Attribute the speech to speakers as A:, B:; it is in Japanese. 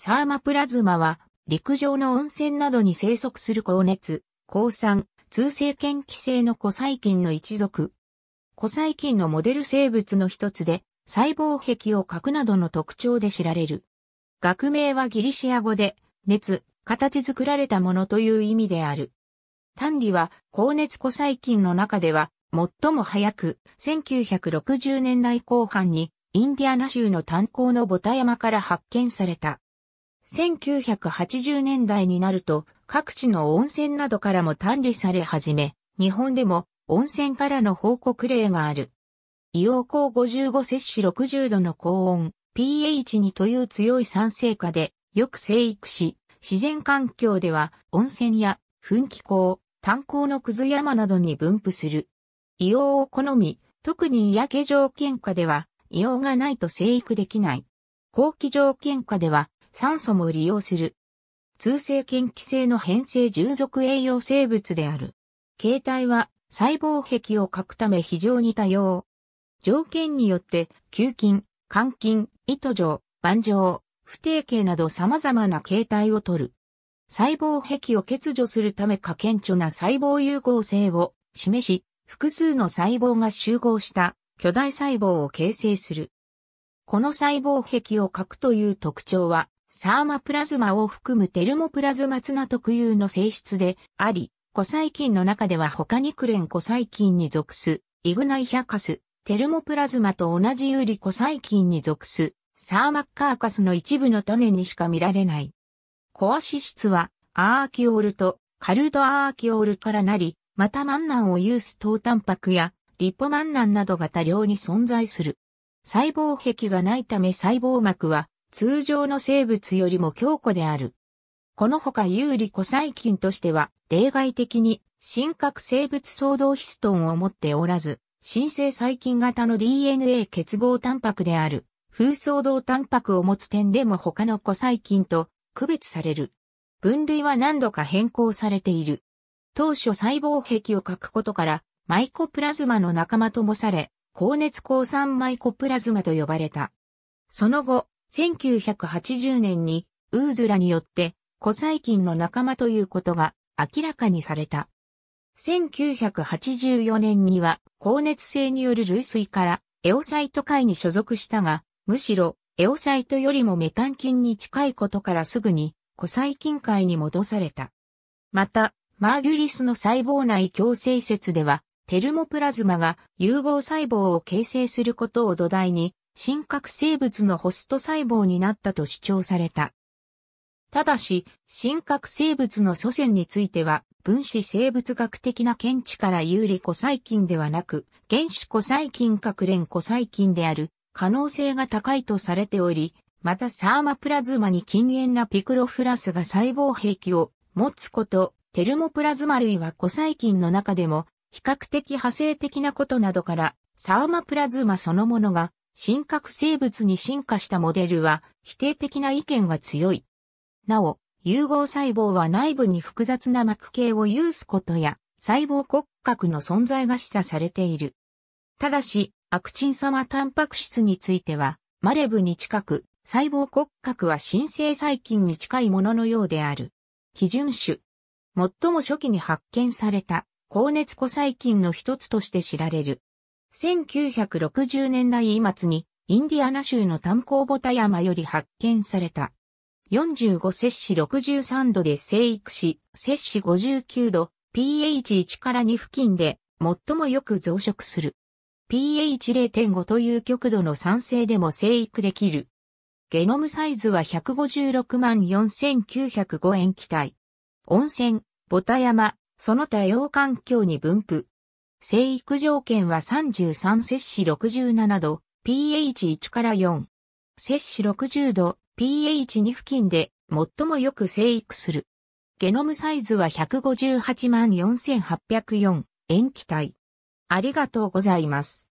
A: サーマプラズマは、陸上の温泉などに生息する高熱、高酸、通性嫌気性の古細菌の一族。古細菌のモデル生物の一つで、細胞壁を核などの特徴で知られる。学名はギリシア語で、熱、形作られたものという意味である。単理は、高熱古細菌の中では、最も早く、1960年代後半に、インディアナ州の炭鉱のボタ山から発見された。1980年代になると、各地の温泉などからも単理され始め、日本でも温泉からの報告例がある。硫黄高55摂氏60度の高温、pH2 という強い酸性化で、よく生育し、自然環境では温泉や噴気口、炭鉱のくず山などに分布する。硫黄を好み、特に夜景条件下では、硫黄がないと生育できない。後期条件下では、酸素も利用する。通性嫌気性の変性従属栄養生物である。形態は細胞壁を欠くため非常に多様。条件によって、球菌、肝菌、糸状、板状、不定形など様々な形態をとる。細胞壁を欠如するため可顕著な細胞融合性を示し、複数の細胞が集合した巨大細胞を形成する。この細胞壁を欠くという特徴は、サーマプラズマを含むテルモプラズマツナ特有の性質であり、古細菌の中では他にクレン古細菌に属す、イグナイヒャカス、テルモプラズマと同じユリ古細菌に属す、サーマッカーカスの一部の種にしか見られない。コア脂質は、アーキオールとカルドアーキオールからなり、またマンナンを有す糖タンパクやリポマンナンなどが多量に存在する。細胞壁がないため細胞膜は通常の生物よりも強固である。このほか有利古細菌としては、例外的に、真核生物相動ヒストンを持っておらず、新生細菌型の DNA 結合タンパクである、風相動タンパクを持つ点でも他の古細菌と区別される。分類は何度か変更されている。当初細胞壁を欠くことから、マイコプラズマの仲間ともされ、高熱抗酸マイコプラズマと呼ばれた。その後、1980年にウーズラによって古細菌の仲間ということが明らかにされた。1984年には高熱性による類推からエオサイト会に所属したが、むしろエオサイトよりもメタン菌に近いことからすぐに古細菌界に戻された。また、マーギュリスの細胞内共生説では、テルモプラズマが融合細胞を形成することを土台に、真核生物のホスト細胞になったと主張された。ただし、真核生物の祖先については、分子生物学的な見地から有利古細菌ではなく、原子古細菌核連古細菌である可能性が高いとされており、またサーマプラズマに禁煙なピクロフラスが細胞壁を持つこと、テルモプラズマ類は古細菌の中でも比較的派生的なことなどから、サーマプラズマそのものが真核生物に進化したモデルは否定的な意見が強い。なお、融合細胞は内部に複雑な膜系を有すことや細胞骨格の存在が示唆されている。ただし、アクチン様タンパク質については、マレブに近く、細胞骨格は新生細菌に近いもののようである。基準種。最も初期に発見された、高熱個細菌の一つとして知られる。1960年代末にインディアナ州の炭鉱ボタ山より発見された。45摂氏63度で生育し、摂氏59度、pH1 から2付近で最もよく増殖する。pH0.5 という極度の酸性でも生育できる。ゲノムサイズは156万4905円気体。温泉、ボタ山、その他洋環境に分布。生育条件は33摂氏67度、pH1 から4。摂氏60度、pH2 付近で最もよく生育する。ゲノムサイズは158万4804塩基体。ありがとうございます。